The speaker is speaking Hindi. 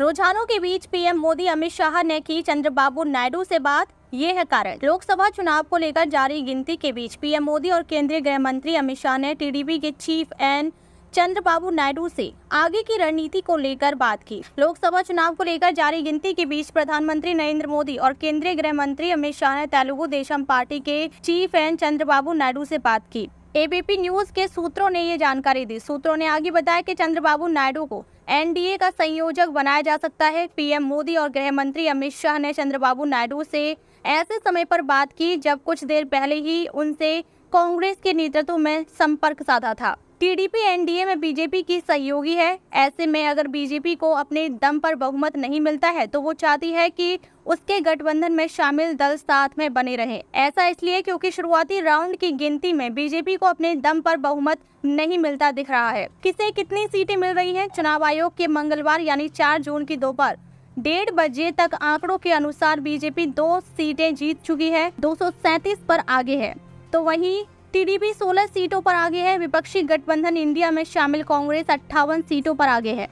रुझानों के बीच पीएम मोदी अमित शाह ने की चंद्रबाबू नायडू से बात ये है कारण लोकसभा चुनाव को लेकर जारी गिनती के बीच पीएम मोदी और केंद्रीय गृह मंत्री अमित शाह ने टीडीपी के चीफ एन चंद्रबाबू नायडू से आगे की रणनीति को लेकर बात की लोकसभा चुनाव को लेकर जारी गिनती के बीच प्रधानमंत्री नरेंद्र मोदी और केंद्रीय गृह मंत्री अमित शाह ने तेलुगु देशम पार्टी के चीफ एन चंद्रबाबू नायडू से बात की एबीपी न्यूज के सूत्रों ने ये जानकारी दी सूत्रों ने आगे बताया कि चंद्रबाबू नायडू को एनडीए का संयोजक बनाया जा सकता है पीएम मोदी और गृह मंत्री अमित शाह ने चंद्रबाबू नायडू से ऐसे समय पर बात की जब कुछ देर पहले ही उनसे कांग्रेस के नेतृत्व में संपर्क साधा था टीडीपी एनडीए में बीजेपी की सहयोगी है ऐसे में अगर बीजेपी को अपने दम पर बहुमत नहीं मिलता है तो वो चाहती है कि उसके गठबंधन में शामिल दल साथ में बने रहे ऐसा इसलिए क्योंकि शुरुआती राउंड की गिनती में बीजेपी को अपने दम पर बहुमत नहीं मिलता दिख रहा है किसे कितनी सीटें मिल रही है चुनाव आयोग के मंगलवार यानी चार जून की दोपहर डेढ़ बजे तक आंकड़ों के अनुसार बीजेपी दो सीटें जीत चुकी है दो पर आगे है तो वहीं टीडीपी 16 सीटों पर आगे है विपक्षी गठबंधन इंडिया में शामिल कांग्रेस अट्ठावन सीटों पर आगे है